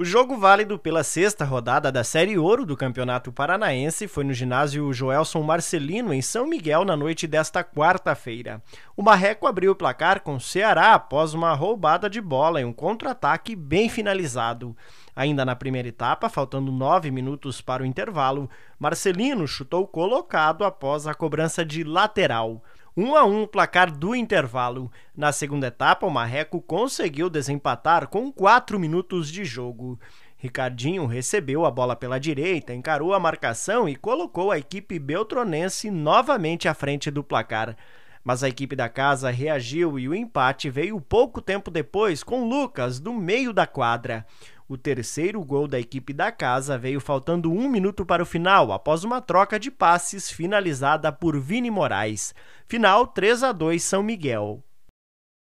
O jogo válido pela sexta rodada da Série Ouro do Campeonato Paranaense foi no ginásio Joelson Marcelino, em São Miguel, na noite desta quarta-feira. O Marreco abriu o placar com o Ceará após uma roubada de bola em um contra-ataque bem finalizado. Ainda na primeira etapa, faltando nove minutos para o intervalo, Marcelino chutou colocado após a cobrança de lateral. 1 a 1 o placar do intervalo. Na segunda etapa, o Marreco conseguiu desempatar com 4 minutos de jogo. Ricardinho recebeu a bola pela direita, encarou a marcação e colocou a equipe beltronense novamente à frente do placar. Mas a equipe da casa reagiu e o empate veio pouco tempo depois com Lucas do meio da quadra. O terceiro gol da equipe da casa veio faltando um minuto para o final, após uma troca de passes finalizada por Vini Moraes. Final 3 a 2 São Miguel.